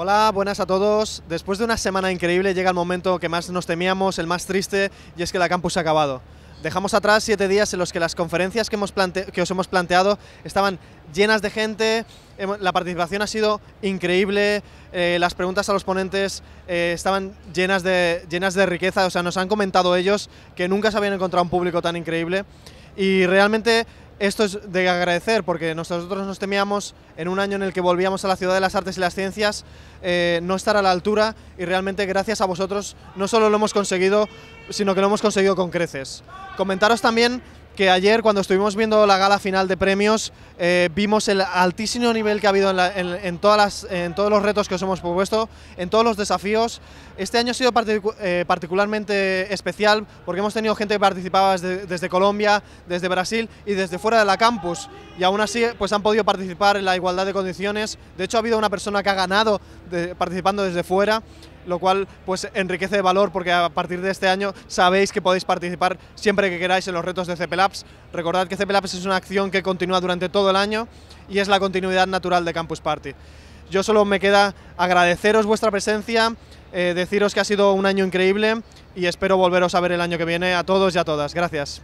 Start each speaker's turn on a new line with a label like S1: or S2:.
S1: Hola, buenas a todos. Después de una semana increíble llega el momento que más nos temíamos, el más triste, y es que la campus ha acabado. Dejamos atrás siete días en los que las conferencias que, hemos que os hemos planteado estaban llenas de gente, la participación ha sido increíble, eh, las preguntas a los ponentes eh, estaban llenas de, llenas de riqueza, o sea, nos han comentado ellos que nunca se habían encontrado un público tan increíble y realmente esto es de agradecer porque nosotros nos temíamos en un año en el que volvíamos a la Ciudad de las Artes y las Ciencias eh, no estar a la altura y realmente gracias a vosotros no solo lo hemos conseguido, sino que lo hemos conseguido con creces. Comentaros también que ayer cuando estuvimos viendo la gala final de premios eh, vimos el altísimo nivel que ha habido en, todas todos los retos que os hemos propuesto, en todos los desafíos. Este año ha sido eh, particularmente especial porque hemos tenido gente que participaba desde, Colombia, desde Brasil y desde fuera de la campus y aún así pues han podido participar en la igualdad de condiciones. De hecho ha habido una persona que ha ganado participando desde fuera lo cual pues enriquece de valor porque a partir de este año sabéis que podéis participar siempre que queráis en los retos de CPLabs. Recordad que CPLabs es una acción que continúa durante todo el año y es la continuidad natural de Campus Party. Yo solo me queda agradeceros vuestra presencia, eh, deciros que ha sido un año increíble y espero volveros a ver el año que viene a todos y a todas. Gracias.